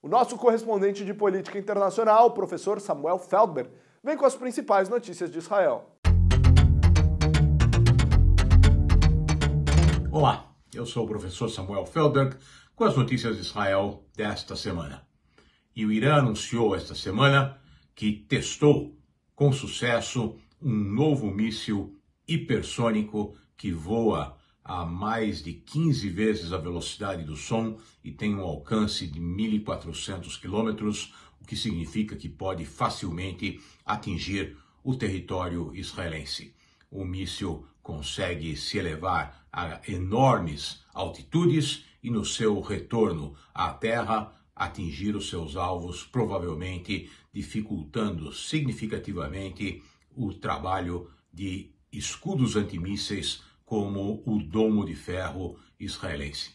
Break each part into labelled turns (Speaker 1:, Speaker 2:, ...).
Speaker 1: O nosso correspondente de política internacional, o professor Samuel Feldberg, vem com as principais notícias de Israel. Olá, eu sou o professor Samuel Feldberg com as notícias de Israel desta semana. E o Irã anunciou esta semana que testou com sucesso um novo míssil hipersônico que voa a mais de 15 vezes a velocidade do som e tem um alcance de 1.400 quilômetros, o que significa que pode facilmente atingir o território israelense. O míssil consegue se elevar a enormes altitudes e, no seu retorno à Terra, atingir os seus alvos, provavelmente dificultando significativamente o trabalho de escudos antimísseis como o domo de ferro israelense.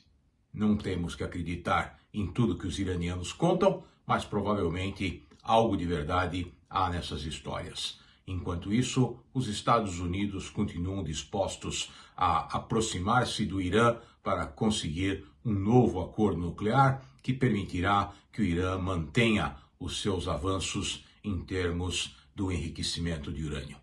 Speaker 1: Não temos que acreditar em tudo que os iranianos contam, mas provavelmente algo de verdade há nessas histórias. Enquanto isso, os Estados Unidos continuam dispostos a aproximar-se do Irã para conseguir um novo acordo nuclear que permitirá que o Irã mantenha os seus avanços em termos do enriquecimento de urânio.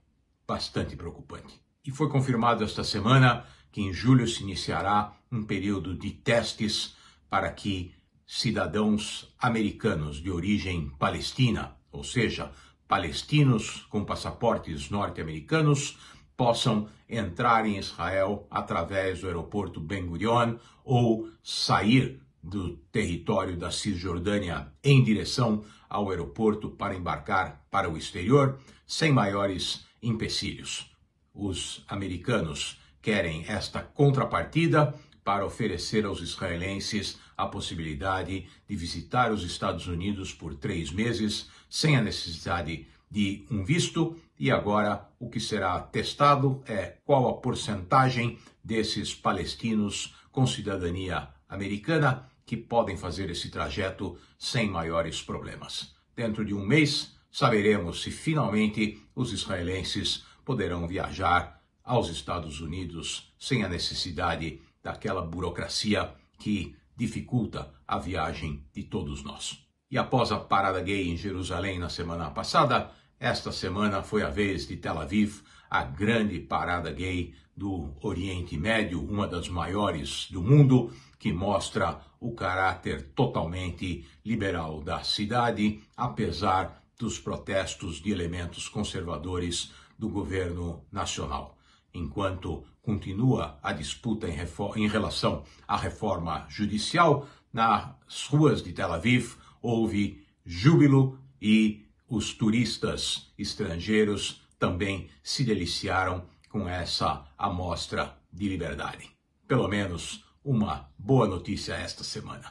Speaker 1: Bastante preocupante. E foi confirmado esta semana que em julho se iniciará um período de testes para que cidadãos americanos de origem palestina, ou seja, palestinos com passaportes norte-americanos, possam entrar em Israel através do aeroporto Ben Gurion ou sair do território da Cisjordânia em direção ao aeroporto para embarcar para o exterior sem maiores empecilhos. Os americanos querem esta contrapartida para oferecer aos israelenses a possibilidade de visitar os Estados Unidos por três meses, sem a necessidade de um visto, e agora o que será testado é qual a porcentagem desses palestinos com cidadania americana que podem fazer esse trajeto sem maiores problemas. Dentro de um mês, saberemos se finalmente os israelenses poderão viajar aos Estados Unidos sem a necessidade daquela burocracia que dificulta a viagem de todos nós. E após a parada gay em Jerusalém na semana passada, esta semana foi a vez de Tel Aviv, a grande parada gay do Oriente Médio, uma das maiores do mundo, que mostra o caráter totalmente liberal da cidade, apesar dos protestos de elementos conservadores do governo nacional. Enquanto continua a disputa em, em relação à reforma judicial, nas ruas de Tel Aviv houve júbilo e os turistas estrangeiros também se deliciaram com essa amostra de liberdade. Pelo menos uma boa notícia esta semana.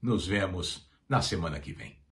Speaker 1: Nos vemos na semana que vem.